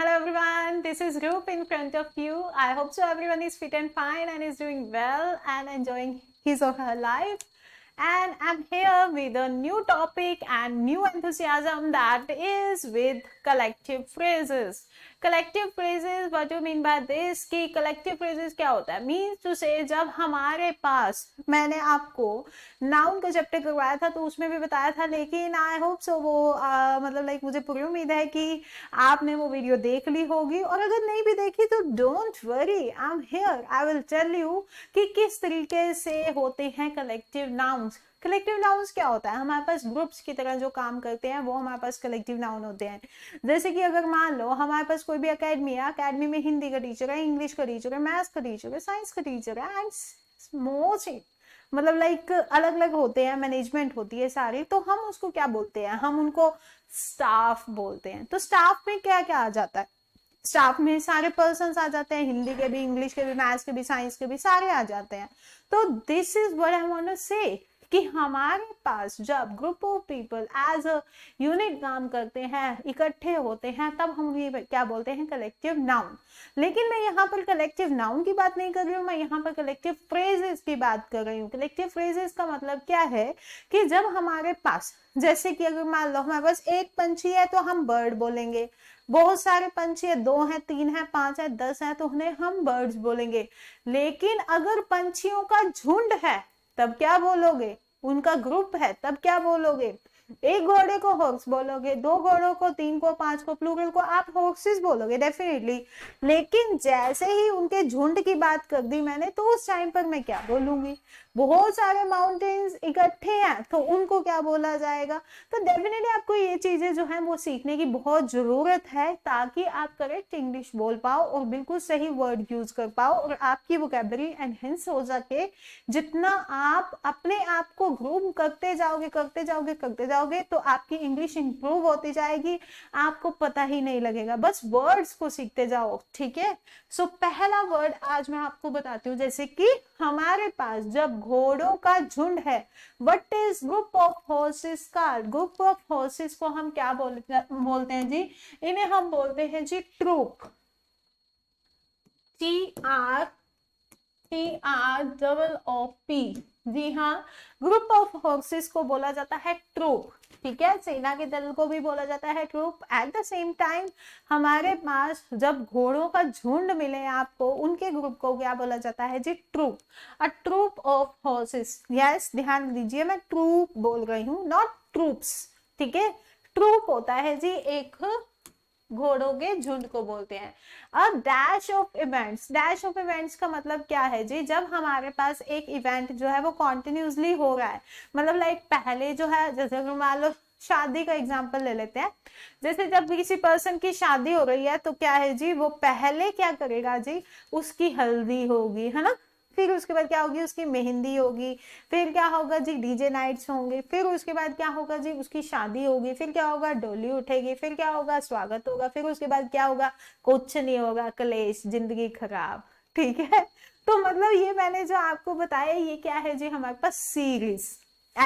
Hello everyone, this is Roop in front of you. I hope so everyone is fit and fine and is doing well and enjoying his or her life. And I'm here with a new topic and new enthusiasm that is with collective phrases. Collective phrases what mean by this की collective phrases क्या होता है means to से जब हमारे पास मैंने आपको noun का चैप्टर करवाया था तो उसमें भी बताया था लेकिन आई होप सो वो आ, मतलब लाइक मुझे पूरी उम्मीद है कि आपने वो वीडियो देख ली होगी और अगर नहीं भी देखी तो don't worry I am here I will tell you कि किस तरीके से होते हैं कलेक्टिव नाउन्स कलेक्टिव नाउन्स क्या होता है हमारे पास ग्रुप्स की तरह जो काम करते हैं वो हमारे पास कलेक्टिव नाउन होते हैं जैसे कि अगर मान लो हमारे पास कोई भी अकेडमी है अकेडमी में हिंदी का टीचर है इंग्लिश का टीचर है मैथ्स का टीचर है साइंस का टीचर है एंड मोस्ट मतलब लाइक अलग अलग होते हैं मैनेजमेंट होती है सारी तो हम उसको क्या बोलते हैं हम उनको स्टाफ बोलते हैं तो स्टाफ में क्या क्या आ जाता है स्टाफ में सारे पर्सन आ जाते हैं हिंदी के भी इंग्लिश के भी मैथ्स के भी साइंस के भी सारे आ जाते हैं तो this is what I want say कि हमारे पास जब group of people as a unit काम करते हैं इकट्ठे होते हैं तब हम ये क्या बोलते हैं कलेक्टिव नाउन लेकिन मैं यहाँ पर कलेक्टिव नाउन की बात नहीं कर रही हूँ मैं यहाँ पर कलेक्टिव फ्रेजेस की बात कर रही हूँ कलेक्टिव फ्रेजेस का मतलब क्या है कि जब हमारे पास जैसे कि अगर मान लो हमारे पास एक पंछी है तो हम बर्ड बोलेंगे बहुत सारे पंछी है दो हैं तीन हैं पांच है दस है तो उन्हें हम बर्ड्स बोलेंगे लेकिन अगर पंछियों का झुंड है तब क्या बोलोगे उनका ग्रुप है तब क्या बोलोगे एक घोड़े को हॉक्स बोलोगे दो घोड़ों को तीन को पांच को प्लूरल को आप हॉक्सिस बोलोगे डेफिनेटली लेकिन जैसे ही उनके झुंड की बात कर दी मैंने तो उस टाइम पर मैं क्या बोलूंगी बहुत सारे माउंटेन्स इकट्ठे हैं तो उनको क्या बोला जाएगा तो डेफिनेटली आपको ये चीजें जो है वो सीखने की बहुत जरूरत है ताकि आप करेक्ट इंग्लिश बोल पाओ और बिल्कुल सही वर्ड यूज कर पाओ और आपकी वोकेबरी एनहेंस हो सके जितना आप अपने आप को ग्रूम करते जाओगे करते जाओगे करते जाओगे तो आपकी इंग्लिश इंप्रूव होती जाएगी आपको पता ही नहीं लगेगा बस वर्ड्स को सीखते जाओ ठीक है सो पहला वर्ड आज मैं आपको बताती हूँ जैसे कि हमारे पास जब घोड़ों का झुंड है what is group of horses का ग्रुप ऑफ हॉर्सेस को हम क्या बोल बोलते हैं जी इन्हें हम बोलते हैं जी troop T R T R double O P जी हाँ ग्रुप ऑफ हॉर्सेस को बोला जाता है ट्रूप ठीक है सेना के दल को भी बोला जाता है troop at the same time हमारे पास जब घोड़ों का झुंड मिले आपको उनके ग्रुप को क्या बोला जाता है जी troop a troop of horses yes ध्यान दीजिए मैं ट्रूप बोल रही हूँ नॉट ट्रूप्स ठीक है ट्रूप होता है जी एक घोड़ों के झुंड को बोलते हैं अब dash of events dash of events का मतलब क्या है जी जब हमारे पास एक इवेंट जो है वो कॉन्टिन्यूसली हो रहा है मतलब लाइक पहले जो है जैसे मान लो शादी का एग्जाम्पल ले लेते हैं जैसे जब किसी पर्सन की शादी हो रही है तो क्या है जी वो पहले क्या करेगा जी उसकी हल्दी होगी है ना फिर उसके बाद क्या होगी उसकी मेहंदी होगी फिर क्या होगा जी डीजे नाइट्स होंगे फिर उसके बाद क्या होगा जी उसकी शादी होगी फिर क्या होगा डोली उठेगी फिर क्या होगा स्वागत होगा फिर उसके बाद क्या होगा कुछ नहीं होगा कलेश जिंदगी खराब ठीक है तो मतलब ये मैंने जो आपको बताया ये क्या है जी हमारे पास सीरीज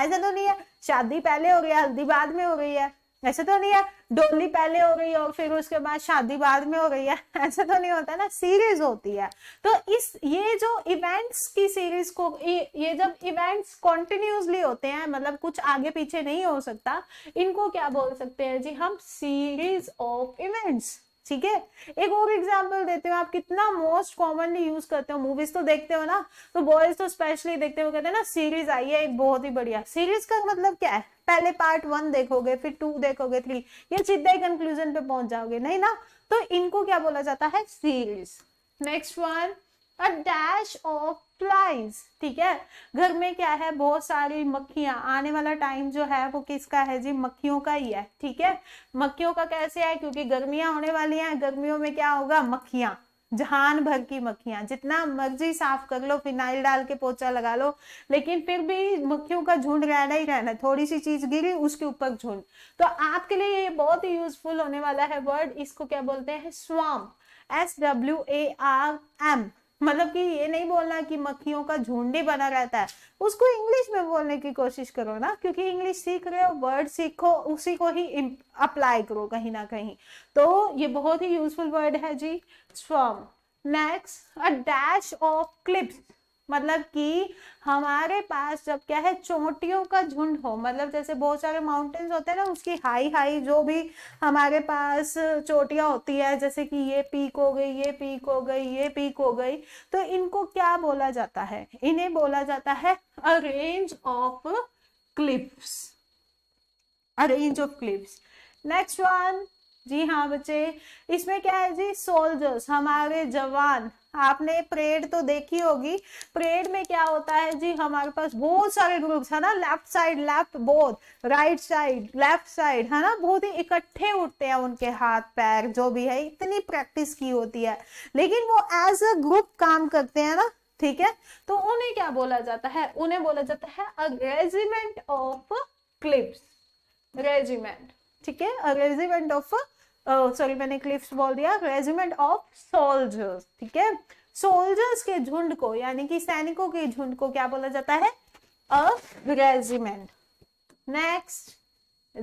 ऐसा तो नहीं है शादी पहले हो रही है हल्दी बाद में हो रही है ऐसे तो नहीं है डोली पहले हो रही है और फिर उसके बाद शादी बाद में हो रही है ऐसे तो नहीं होता ना सीरीज होती है तो इस ये जो इवेंट्स की सीरीज को ये, ये जब इवेंट्स कॉन्टिन्यूसली होते हैं मतलब कुछ आगे पीछे नहीं हो सकता इनको क्या बोल सकते हैं जी हम सीरीज ऑफ इवेंट्स ठीक है एक और एग्जाम्पल देते हो आप कितना मोस्ट कॉमनली यूज करते हो मूवीज तो देखते हो ना तो बॉयज तो स्पेशली देखते हो कहते हैं ना सीरीज आई है एक बहुत ही बढ़िया सीरीज का मतलब क्या है पहले पार्ट वन देखोगे फिर टू देखोगे थ्री ये सीधे कंक्लूजन पे पहुंच जाओगे नहीं ना तो इनको क्या बोला जाता है series next one a dash of flies ठीक है घर में क्या है बहुत सारी मक्खियां आने वाला टाइम जो है वो किसका है जी मक्खियों का ही है ठीक है मक्खियों का कैसे है क्योंकि गर्मियां होने वाली हैं गर्मियों में क्या होगा मक्खियां जहान भर की मक्खियां जितना मर्जी साफ कर लो फिनाइल डाल के पोचा लगा लो लेकिन फिर भी मक्खियों का झुंड रहना ही रहना थोड़ी सी चीज गिरी उसके ऊपर झुंड तो आपके लिए ये बहुत ही यूजफुल होने वाला है वर्ड इसको क्या बोलते हैं swarm S W A R M मतलब कि ये नहीं बोलना कि मक्खियों का झुंड ही बना रहता है उसको इंग्लिश में बोलने की कोशिश करो ना क्योंकि इंग्लिश सीख रहे हो वर्ड सीखो उसी को ही अप्लाई करो कहीं ना कहीं तो ये बहुत ही यूजफुल वर्ड है जी swarm next a dash of clips मतलब कि हमारे पास जब क्या है चोटियों का झुंड हो मतलब जैसे बहुत सारे माउंटेन्स होते हैं ना उसकी हाई हाई जो भी हमारे पास चोटियां होती है जैसे कि ये पीक हो गई ये पीक हो गई ये पीक हो गई तो इनको क्या बोला जाता है इन्हें बोला जाता है a range of clips a range of clips next one जी हाँ बच्चे इसमें क्या है जी सोल्जर्स हमारे जवान आपने परेड तो देखी होगी परेड में क्या होता है जी हमारे पास बहुत सारे ग्रुप्स है ना left side left both right side left side है ना बहुत ही इकट्ठे उठते हैं उनके हाथ पैर जो भी है इतनी प्रैक्टिस की होती है लेकिन वो एज अ ग्रुप काम करते हैं ना ठीक है तो उन्हें क्या बोला जाता है उन्हें बोला जाता है a regiment of clips regiment ठीक है अ रेजिमेंट ऑफ सॉरी मैंने क्लिफ्स बोल दिया रेजिमेंट ऑफ सोल्जर्स ठीक है सोल्जर्स के झुंड को यानी कि सैनिकों के झुंड को क्या बोला जाता है अ रेजिमेंट नेक्स्ट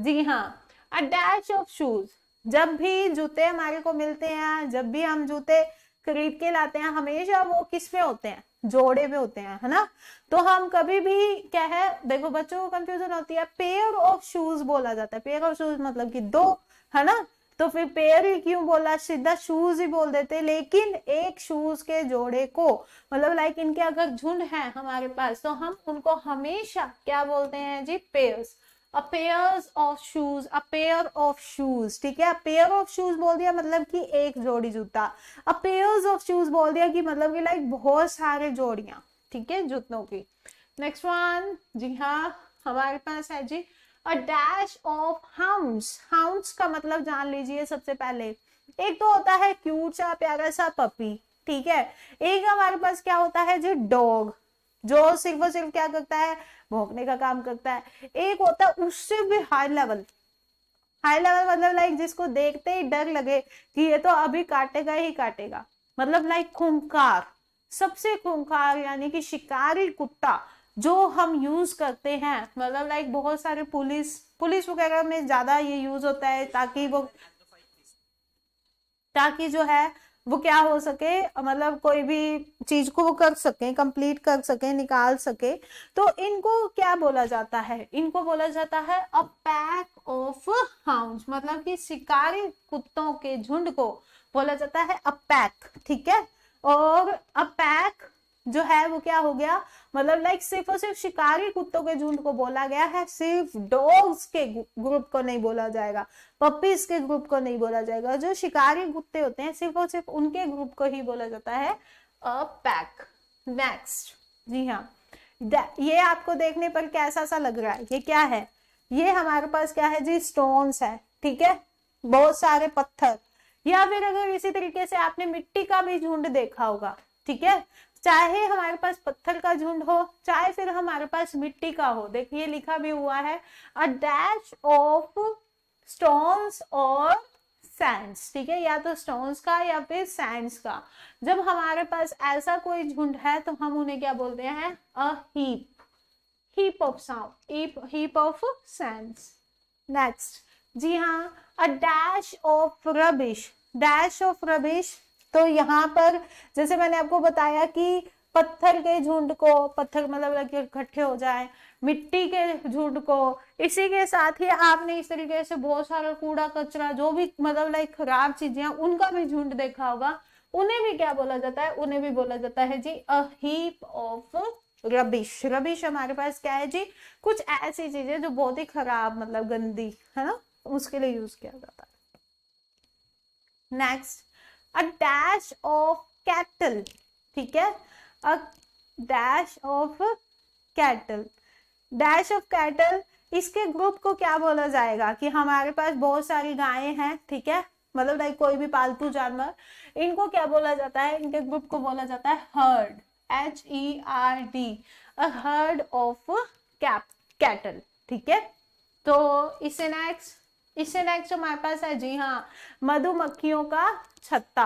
जी हाँ अ डैश ऑफ शूज जब भी जूते हमारे को मिलते हैं जब भी हम जूते खरीद के लाते हैं हमेशा वो किस पे होते हैं जोड़े पे होते हैं है ना तो हम कभी भी क्या है देखो बच्चों को कंफ्यूजन होती है पेयर ऑफ शूज बोला जाता है पेयर ऑफ शूज मतलब कि दो है ना तो फिर पेयर ही क्यों बोला सीधा शूज ही बोल देते लेकिन एक शूज के जोड़े को मतलब लाइक इनके अगर झुंड है हमारे पास तो हम उनको हमेशा क्या बोलते हैं जी pairs a pairs of shoes a pair of shoes ठीक है अ पेयर ऑफ शूज बोल दिया मतलब कि एक जोड़ी जूता अ पेयर्स ऑफ शूज बोल दिया कि मतलब कि लाइक बहुत सारे जोड़ियां ठीक है जूतों की नेक्स्ट वन जी हाँ हमारे पास है जी a dash of hound hound का मतलब जान लीजिए सबसे पहले एक तो होता है क्यूट सा प्यारा सा पपी ठीक है एक हमारे पास क्या होता है जी डॉग जो सिर्फ और सिर्फ क्या करता है भोंकने का काम करता है एक होता है उससे भी हाई लेवल हाई लेवल मतलब लाइक जिसको देखते ही डर लगे कि ये तो अभी काटेगा ही काटेगा मतलब लाइक खूंखार सबसे खूंखार यानी कि शिकारी कुत्ता जो हम यूज करते हैं मतलब लाइक बहुत सारे पुलिस पुलिस वगैरह में ज्यादा ये यूज होता है ताकि वो ताकि जो है वो क्या हो सके मतलब कोई भी चीज को वो कर सके कंप्लीट कर सके निकाल सके तो इनको क्या बोला जाता है इनको बोला जाता है अ पैक ऑफ हाउंड मतलब कि शिकारी कुत्तों के झुंड को बोला जाता है अ पैक ठीक है और अ पैक जो है वो क्या हो गया मतलब लाइक सिर्फ और सिर्फ शिकारी कुत्तों के झुंड को बोला गया है सिर्फ डॉग्स के ग्रुप को नहीं बोला जाएगा पपीज के ग्रुप को नहीं बोला जाएगा जो शिकारी कुत्ते होते हैं सिर्फ और सिर्फ उनके ग्रुप को ही बोला जाता है अ पैक नेक्स्ट जी हाँ ये आपको देखने पर कैसा सा लग रहा है ये क्या है ये हमारे पास क्या है जी स्टोन्स है ठीक है बहुत सारे पत्थर या फिर अगर इसी तरीके से आपने मिट्टी का भी झुंड देखा होगा ठीक है चाहे हमारे पास पत्थर का झुंड हो चाहे फिर हमारे पास मिट्टी का हो देखिए लिखा भी हुआ है अ डैश ऑफ स्टोन्स और सैंड्स ठीक है या तो स्टोन्स का या फिर सैंड्स का जब हमारे पास ऐसा कोई झुंड है तो हम उन्हें क्या बोलते हैं a heap heap of sound heap of sands next जी हाँ a dash of rubbish dash of rubbish तो यहाँ पर जैसे मैंने आपको बताया कि पत्थर के झुंड को पत्थर मतलब इकट्ठे हो जाए मिट्टी के झुंड को इसी के साथ ही आपने इस तरीके से बहुत सारा कूड़ा कचरा जो भी मतलब लाइक खराब चीजें उनका भी झुंड देखा होगा उन्हें भी क्या बोला जाता है उन्हें भी बोला जाता है जी a heap of rubbish rubbish हमारे पास क्या है जी कुछ ऐसी चीजें जो बहुत ही खराब मतलब गंदी है ना उसके लिए यूज किया जाता है next a dash of cattle ठीक है a dash of cattle dash of cattle इसके ग्रुप को क्या बोला जाएगा कि हमारे पास बहुत सारी गायें हैं ठीक है मतलब लाइक कोई भी पालतू जानवर इनको क्या बोला जाता है इनके ग्रुप को बोला जाता है herd H E R D a herd of cap cattle ठीक है तो इसे नेक्स्ट इससे नेक्स्ट हमारे पास है जी हाँ मधुमक्खियों का छत्ता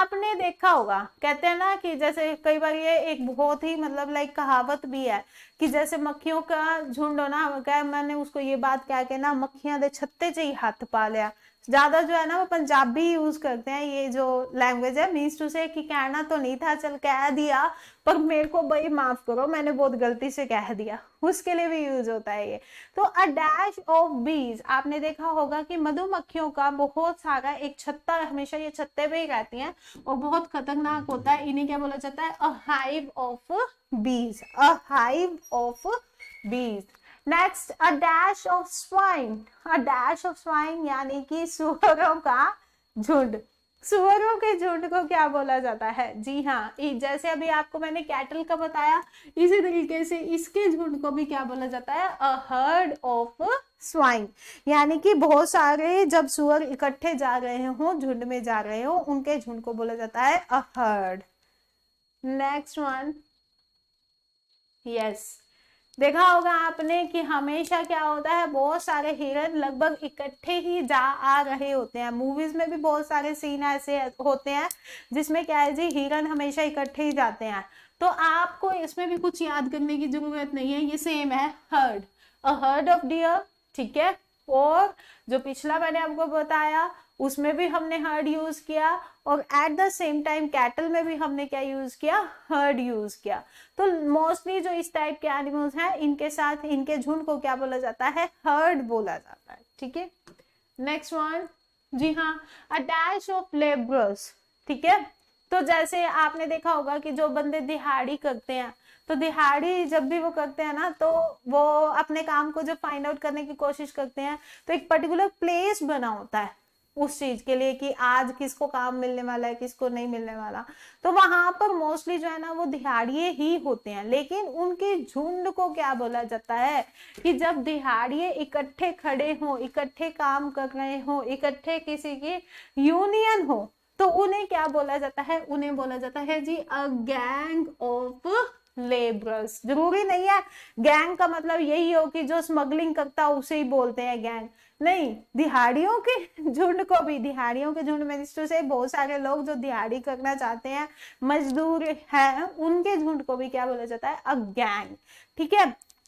आपने देखा होगा कहते हैं ना कि जैसे कई बार ये एक बहुत ही मतलब लाइक कहावत भी है कि जैसे मक्खियों का झुंड हो ना क्या मैंने उसको ये बात क्या कहना मक्खियां दे छत्ते ही हाथ पा लिया ज़्यादा जो है ना वो पंजाबी यूज करते हैं ये जो लैंग्वेज है मीन्स टू से कि कहना तो नहीं था चल कह दिया पर मेरे को भाई माफ करो मैंने बहुत गलती से कह दिया उसके लिए भी यूज होता है ये तो अ डैश ऑफ बीज आपने देखा होगा कि मधुमक्खियों का बहुत सारा एक छत्ता हमेशा ये छत्ते पे ही रहती हैं और बहुत खतरनाक होता है इन्हें क्या बोला जाता है अ hive of bees a hive of bees next a dash of swine a dash of swine यानी कि सुअरों का झुंड सुअरों के झुंड को क्या बोला जाता है जी हाँ जैसे अभी आपको मैंने कैटल का बताया इसी तरीके से इसके झुंड को भी क्या बोला जाता है अ हर्ड ऑफ स्वाइन यानी कि बहुत सारे जब सुअर इकट्ठे जा रहे हो झुंड में जा रहे हो उनके झुंड को बोला जाता है a herd next one yes देखा होगा आपने कि हमेशा क्या होता है बहुत सारे हिरन लगभग इकट्ठे ही जा आ रहे होते हैं मूवीज में भी बहुत सारे सीन ऐसे होते हैं जिसमें क्या है जी हिरन हमेशा इकट्ठे ही जाते हैं तो आपको इसमें भी कुछ याद करने की जरूरत नहीं है ये सेम है herd a herd of deer ठीक है और जो पिछला मैंने आपको बताया उसमें भी हमने हर्ड यूज किया और at the same time cattle में भी हमने क्या यूज किया हर्ड यूज किया तो मोस्टली जो इस टाइप के एनिमल्स हैं इनके साथ इनके झुंड को क्या बोला जाता है हर्ड बोला जाता है ठीक है नेक्स्ट वन जी हाँ अटैच ऑफ लेबर्स ठीक है तो जैसे आपने देखा होगा कि जो बंदे दिहाड़ी करते हैं तो दिहाड़ी जब भी वो करते हैं ना तो वो अपने काम को जब फाइंड आउट करने की कोशिश करते हैं तो एक पर्टिकुलर प्लेस बना होता है उस चीज के लिए कि आज किसको काम मिलने वाला है किसको नहीं मिलने वाला तो वहां पर मोस्टली जो है ना वो दिहाड़िए ही होते हैं लेकिन उनके झुंड को क्या बोला जाता है कि जब दिहाड़िए इकट्ठे खड़े हो इकट्ठे काम कर रहे हो इकट्ठे किसी की यूनियन हो तो उन्हें क्या बोला जाता है उन्हें बोला जाता है जी अ गैंग ऑफ लेबरर्स जरूरी नहीं है गैंग का मतलब यही हो कि जो स्मगलिंग करता है उसे ही बोलते हैं गैंग नहीं दिहाड़ियों के झुंड को भी दिहाड़ियों के झुंड में जिसको से बहुत सारे लोग जो दिहाड़ी करना चाहते हैं मजदूर है उनके झुंड को भी क्या बोला जाता है अ गैंग ठीक है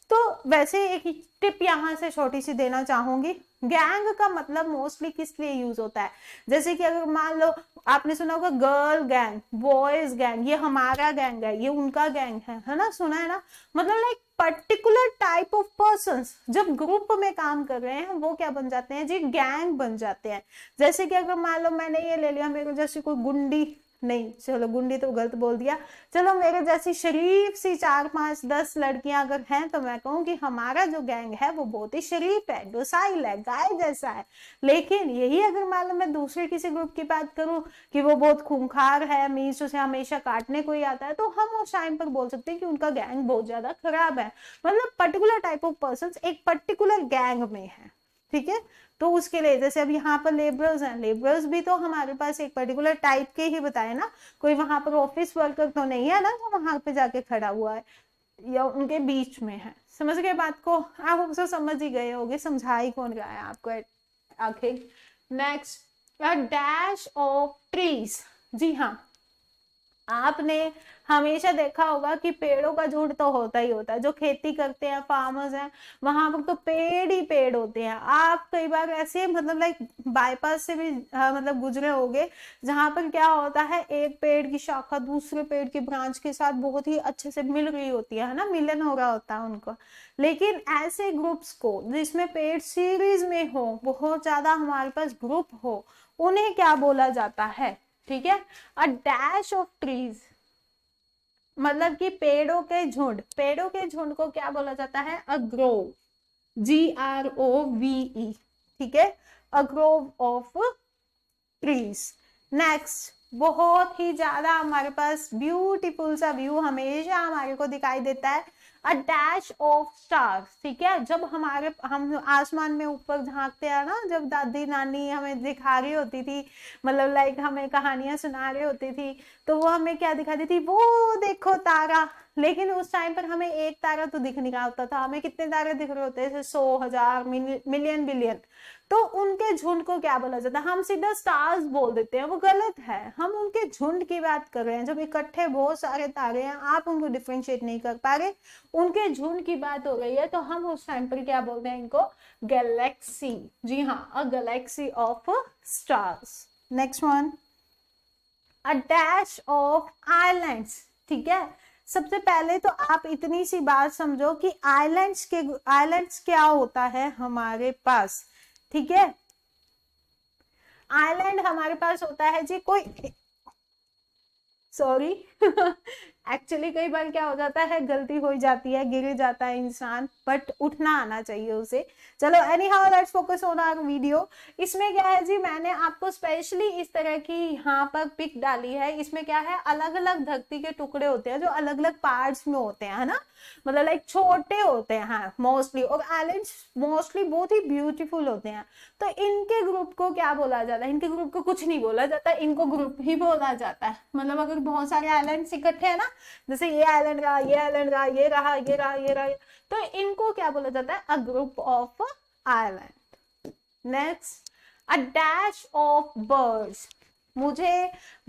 तो वैसे एक टिप यहाँ से छोटी सी देना चाहूंगी गैंग का मतलब मोस्टली किस लिए यूज होता है जैसे कि अगर मान लो आपने सुना होगा गर्ल गैंग बॉयज गैंग ये हमारा गैंग है ये उनका गैंग है है ना सुना है ना मतलब like particular type of person जब ग्रुप में काम कर रहे हैं वो क्या बन जाते हैं जी गैंग बन जाते हैं जैसे कि अगर मान लो मैंने ये ले लिया मेरे जैसे कोई गुंडी नहीं चलो गुंडी तो गलत बोल दिया चलो मेरे जैसी शरीफ सी चार पांच दस लड़कियां अगर हैं तो मैं कहूँ कि हमारा जो गैंग है वो बहुत ही शरीफ है डोसाइल है गाय जैसा है लेकिन यही अगर मान लो मैं दूसरे किसी ग्रुप की बात करूँ कि वो बहुत खूंखार है मीस उसे हमेशा काटने को ही आता है तो हम उस टाइम पर बोल सकते हैं कि उनका गैंग बहुत ज्यादा खराब है मतलब पर्टिकुलर टाइप ऑफ पर्सन एक पर्टिकुलर गैंग में है ठीक है तो उसके लिए जैसे अब यहाँ पर लेबरर्स हैं लेबरर्स भी तो हमारे पास एक पर्टिकुलर टाइप के ही बताए ना कोई वहां पर ऑफिस वर्कर तो नहीं है ना जो वहां पे जाके खड़ा हुआ है या उनके बीच में है समझ गए बात को आप उसको समझ ही गए होगे समझा ही कौन गया है आपको आखिर नेक्स्ट डैश ऑफ ट्रीज जी हाँ आपने हमेशा देखा होगा कि पेड़ों का झुंड तो होता ही होता है जो खेती करते हैं फार्मर्स हैं वहां पर तो पेड़ ही पेड़ होते हैं आप कई बार ऐसे मतलब लाइक बाईपास से भी आ, हाँ, मतलब गुजरे होंगे जहां पर क्या होता है एक पेड़ की शाखा दूसरे पेड़ की ब्रांच के साथ बहुत ही अच्छे से मिल रही होती है ना मिलन हो रहा होता है उनको लेकिन ऐसे ग्रुप्स को जिसमें पेड़ सीरीज में हो बहुत ज्यादा हमारे पास ग्रुप हो उन्हें क्या बोला जाता है ठीक है अ डैश ऑफ ट्रीज मतलब कि पेड़ों के झुंड पेड़ों के झुंड को क्या बोला जाता है अग्रोव जी आर ओ वी ई ठीक है अग्रोव ऑफ ट्रीज नेक्स्ट बहुत ही ज्यादा हमारे पास ब्यूटीफुल सा व्यू हमेशा हमारे को दिखाई देता है अ डैश ऑफ स्टार्स ठीक है जब हमारे हम आसमान में ऊपर झांकते हैं ना जब दादी नानी हमें दिखा रही होती थी मतलब लाइक हमें कहानियां सुना रही होती थी तो वो हमें क्या दिखाती थी वो देखो तारा लेकिन उस टाइम पर हमें एक तारा तो दिख नहीं होता था हमें कितने तारे दिख रहे होते थे सौ हजार मिलियन बिलियन तो उनके झुंड को क्या बोला जाता है हम सीधा स्टार्स बोल देते हैं वो गलत है हम उनके झुंड की बात कर रहे हैं जब इकट्ठे बहुत सारे तारे हैं आप उनको डिफ्रेंशिएट नहीं कर पा रहे उनके झुंड की बात हो गई है तो हम उस टाइम पर क्या बोलते हैं इनको गैलेक्सी जी हाँ a galaxy of stars next one a dash of islands ठीक है सबसे पहले तो आप इतनी सी बात समझो कि आइलैंड्स के आइलैंड्स क्या होता है हमारे पास ठीक है आइलैंड हमारे पास होता है जी कोई सॉरी एक्चुअली कई बार क्या हो जाता है गलती हो जाती है गिर जाता है इंसान बट उठना आना चाहिए उसे चलो anyhow let's focus on our video इसमें क्या है जी मैंने आपको स्पेशली इस तरह की यहाँ पर पिक डाली है इसमें क्या है अलग अलग धरती के टुकड़े होते हैं जो अलग अलग पार्ट्स में होते हैं है ना मतलब लाइक छोटे होते हैं हाँ मोस्टली और आइलैंड मोस्टली बहुत ही ब्यूटीफुल होते हैं तो इनके ग्रुप को क्या बोला जाता है इनके ग्रुप को कुछ नहीं बोला जाता इनको ग्रुप ही बोला जाता है मतलब अगर बहुत सारे एलेंट्स इकट्ठे हैं ना जैसे ये आइलैंड रहा ये आइलैंड रहा ये रहा ये रहा ये रहा तो इनको क्या बोला जाता है a group of island next a dash of birds मुझे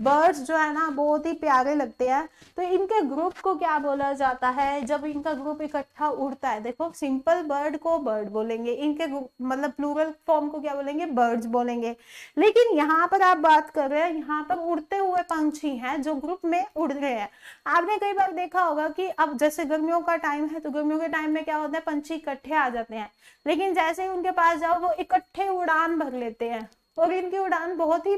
बर्ड्स जो है ना बहुत ही प्यारे लगते हैं तो इनके ग्रुप को क्या बोला जाता है जब इनका ग्रुप इकट्ठा उड़ता है देखो सिंपल बर्ड को बर्ड बोलेंगे इनके मतलब प्लूरल फॉर्म को क्या बोलेंगे बर्ड्स बोलेंगे लेकिन यहाँ पर आप बात कर रहे हैं यहाँ पर उड़ते हुए पंछी हैं जो ग्रुप में उड़ रहे हैं आपने कई बार देखा होगा कि अब जैसे गर्मियों का टाइम है तो गर्मियों के टाइम में क्या होता है पंछी इकट्ठे आ जाते हैं लेकिन जैसे ही उनके पास जाओ वो इकट्ठे उड़ान भर लेते हैं और इनकी उड़ान बहुत ही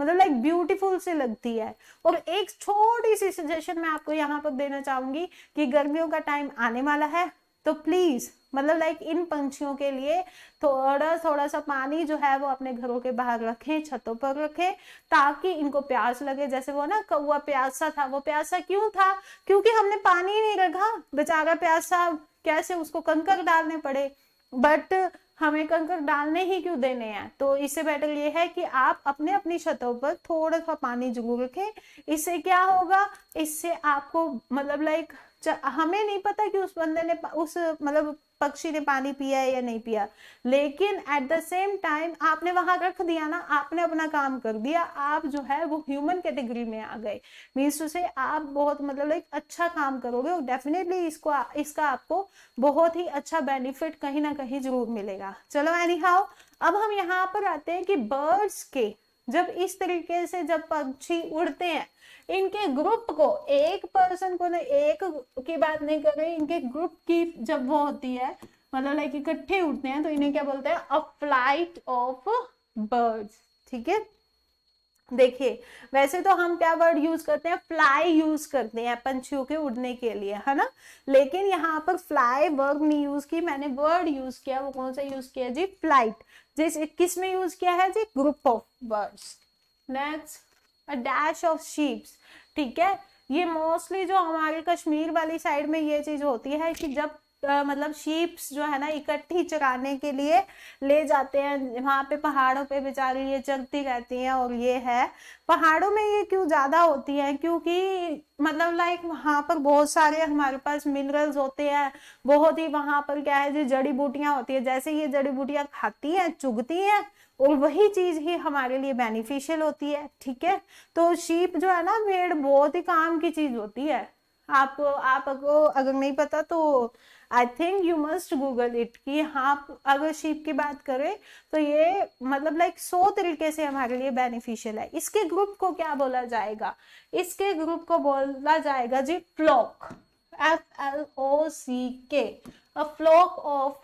मतलब लाइक ब्यूटीफुल से लगती है और एक छोटी सी सजेशन मैं आपको यहाँ पर देना चाहूंगी कि गर्मियों का टाइम आने वाला है तो प्लीज मतलब लाइक इन पंछियों के लिए थोड़ा थोड़ा सा पानी जो है वो अपने घरों के बाहर रखें छतों पर रखें ताकि इनको प्यास लगे जैसे वो ना कौआ प्यासा था वो प्यासा क्यों था क्योंकि हमने पानी नहीं रखा बेचारा प्यासा कैसे उसको कंकर डालने पड़े बट हमें कंकर डालने ही क्यों देने हैं तो इससे बेटर ये है कि आप अपने अपनी छतों पर थोड़ा सा पानी जरूर रखें इससे क्या होगा इससे आपको मतलब लाइक हमें नहीं पता कि उस बंदे ने उस मतलब पक्षी ने पानी पिया है या नहीं पिया लेकिन एट द सेम टाइम आपने वहां रख दिया ना आपने अपना काम कर दिया आप जो है वो ह्यूमन कैटेगरी में आ गए मीन्स टू से आप बहुत मतलब लाइक अच्छा काम करोगे और डेफिनेटली इसको इसका आपको बहुत ही अच्छा बेनिफिट कहीं ना कहीं जरूर मिलेगा चलो एनी हाउ अब हम यहाँ पर आते हैं कि बर्ड्स के जब इस तरीके से जब पक्षी उड़ते हैं इनके ग्रुप को एक पर्सन को ना एक की बात नहीं कर रही इनके ग्रुप की जब वो होती है मतलब लाइक इकट्ठे उड़ते हैं तो इन्हें क्या बोलते हैं अ फ्लाइट ऑफ बर्ड्स ठीक है देखिए वैसे तो हम क्या वर्ड यूज करते हैं फ्लाई यूज करते हैं पंछियों के उड़ने के लिए है ना लेकिन यहाँ पर फ्लाई वर्ड नहीं यूज की मैंने वर्ड यूज किया वो कौन सा यूज किया जी फ्लाइट जिस किस में यूज किया है जी group of birds next a dash of sheeps ठीक है ये मोस्टली जो हमारे कश्मीर वाली साइड में ये चीज होती है कि जब मतलब शीप्स जो है ना इकट्ठी चराने के लिए ले जाते हैं वहाँ पे पहाड़ों पे बेचारी ये चलती रहती हैं और ये है पहाड़ों में ये क्यों ज़्यादा होती है क्योंकि मतलब लाइक वहाँ पर बहुत सारे हमारे पास मिनरल्स होते हैं बहुत ही वहाँ पर क्या है जो जड़ी बूटियाँ होती है जैसे ये जड़ी बूटियाँ खाती हैं चुगती हैं और वही चीज़ ही हमारे लिए बेनिफिशियल होती है ठीक है तो शीप जो है ना भेड़ बहुत ही काम की चीज़ होती है आपको आपको अगर नहीं पता तो I think you must Google it कि हाँ अगर शीप की बात करें तो ये मतलब लाइक सो तरीके से हमारे लिए बेनिफिशियल है इसके ग्रुप को क्या बोला जाएगा इसके ग्रुप को बोला जाएगा जी flock F L O C K a flock of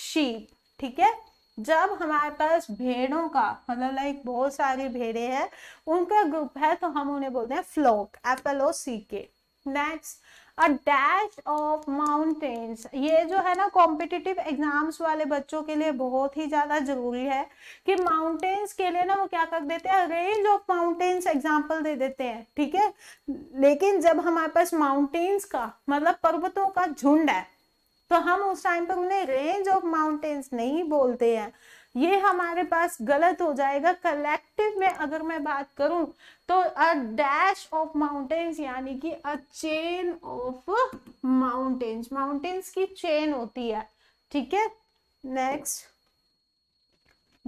sheep ठीक है जब हमारे पास भेड़ों का मतलब लाइक बहुत सारी भेड़े हैं उनका ग्रुप है तो हम उन्हें बोलते हैं flock F L O C K next a dash of mountains ये जो है ना कॉम्पिटिटिव एग्जाम्स वाले बच्चों के लिए बहुत ही ज़्यादा ज़रूरी है कि माउंटेन्स के लिए ना वो क्या कर देते हैं रेंज ऑफ माउंटेन्स एग्जाम्पल दे देते हैं ठीक है लेकिन जब हमारे पास माउंटेन्स का मतलब पर्वतों का झुंड है तो हम उस टाइम पे उन्हें रेंज ऑफ माउंटेन्स नहीं बोलते हैं ये हमारे पास गलत हो जाएगा कलेक्टिव में अगर मैं बात करूं तो अ डैश ऑफ माउंटेन्स यानी कि a chain of mountains mountains की चेन होती है ठीक है नेक्स्ट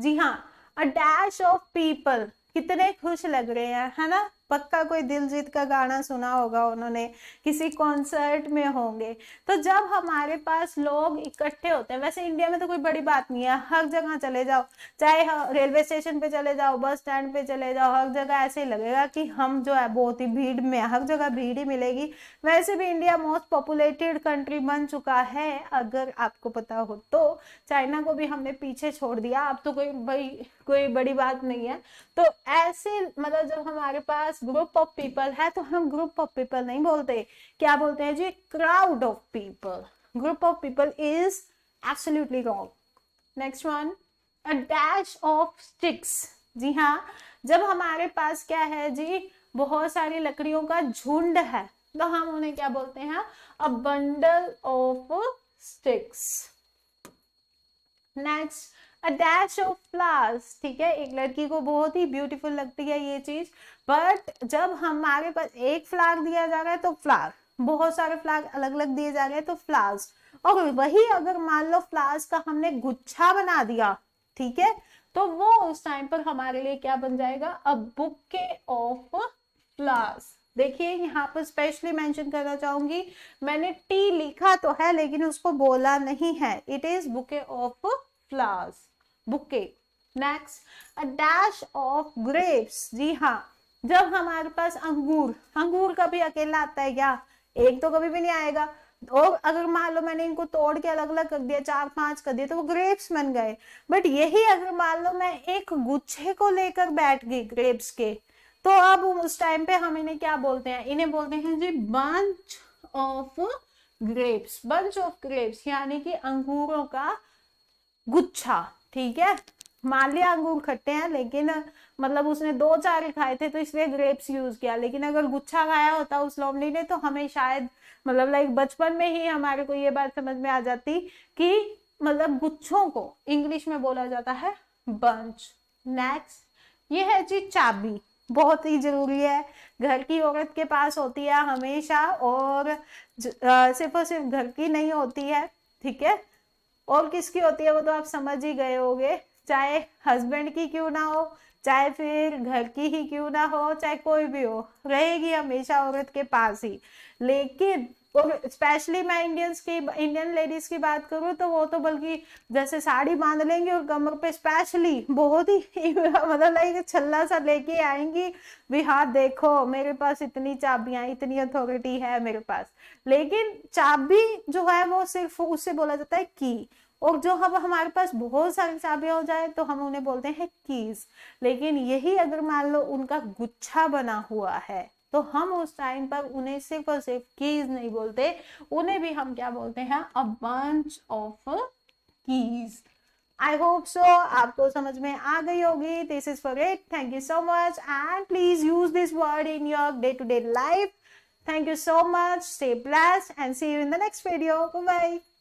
जी हाँ अ डैश ऑफ पीपल कितने खुश लग रहे हैं है ना पक्का कोई दिलजीत का गाना सुना होगा उन्होंने किसी कॉन्सर्ट में होंगे तो जब हमारे पास लोग इकट्ठे होते हैं वैसे इंडिया में तो कोई बड़ी बात नहीं है हर जगह चले जाओ चाहे रेलवे स्टेशन पे चले जाओ बस स्टैंड पे चले जाओ हर जगह ऐसे ही लगेगा कि हम जो है बहुत ही भीड़ में हर जगह भीड़ ही मिलेगी वैसे भी इंडिया मोस्ट पॉपुलेटेड कंट्री बन चुका है अगर आपको पता हो तो चाइना को भी हमने पीछे छोड़ दिया अब तो कोई भाई कोई बड़ी बात नहीं है तो ऐसे मतलब जब हमारे पास ग्रुप ऑफ पीपल है तो हम ग्रुप ऑफ पीपल नहीं बोलते क्या बोलते हैं जी crowd of people group of people is absolutely wrong next one a dash of sticks जी हाँ जब हमारे पास क्या है जी बहुत सारी लकड़ियों का झुंड है तो हम उन्हें क्या बोलते हैं a bundle of sticks next a dash of flowers ठीक है एक लड़की को बहुत ही ब्यूटीफुल लगती है ये चीज बट जब हमारे पास एक फ्लावर दिया जा रहा है तो फ्लावर बहुत सारे फ्लावर अलग अलग दिए जा रहे हैं तो फ्लावर्स और वही अगर मान लो फ्लावर्स का हमने गुच्छा बना दिया ठीक है तो वो उस टाइम पर हमारे लिए क्या बन जाएगा अ बुके ऑफ फ्लावर्स देखिए यहाँ पर स्पेशली मेंशन करना चाहूंगी मैंने टी लिखा तो है लेकिन उसको बोला नहीं है it is bouquet of flowers bouquet next a dash of grapes जी हाँ जब हमारे पास अंगूर अंगूर कभी अकेला आता है क्या एक तो कभी भी नहीं आएगा और अगर मान लो मैंने इनको तोड़ के अलग अलग कर दिया चार पांच कर दिया तो वो ग्रेप्स बन गए बट यही अगर मान लो मैं एक गुच्छे को लेकर बैठ गई ग्रेप्स के तो अब उस टाइम पे हम इन्हें क्या बोलते हैं इन्हें बोलते हैं जी bunch of grapes bunch of grapes यानी कि अंगूरों का गुच्छा ठीक है मान लिया अंगूर खट्टे हैं लेकिन मतलब उसने दो चार खाए थे तो इसलिए ग्रेप्स यूज किया लेकिन अगर गुच्छा खाया होता उस लोमड़ी ने तो हमें शायद मतलब लाइक बचपन में ही हमारे को ये बात समझ में आ जाती कि मतलब गुच्छों को इंग्लिश में बोला जाता है बंच नेक्स्ट ये है जी चाबी बहुत ही जरूरी है घर की औरत के पास होती है हमेशा और सिर्फ और सिर्फ घर की नहीं होती है ठीक है और किसकी होती है वो तो आप समझ ही गए होंगे चाहे हस्बैंड की क्यों ना हो चाहे फिर घर की ही क्यों ना हो चाहे कोई भी हो रहेगी हमेशा औरत के पास ही लेकिन और स्पेशली मैं इंडियंस की इंडियन लेडीज की बात करूँ तो वो तो बल्कि जैसे साड़ी बांध लेंगी और कमर पे स्पेशली बहुत ही मतलब लाइक छल्ला सा लेके आएंगी भी हाँ देखो मेरे पास इतनी चाबियां इतनी अथॉरिटी है मेरे पास लेकिन चाबी जो है वो सिर्फ उससे बोला जाता है की और जो हम हमारे पास बहुत सारी चाबियां हो जाए तो हम उन्हें बोलते हैं कीज लेकिन यही अगर मान लो उनका गुच्छा बना हुआ है तो हम उस टाइम पर उन्हें सिर्फ और सिर्फ कीज नहीं बोलते उन्हें भी हम क्या बोलते हैं a bunch of keys I hope so आपको समझ में आ गई होगी this is for it thank you so much and please use this word in your day to day life thank you so much stay blessed and see you in the next video bye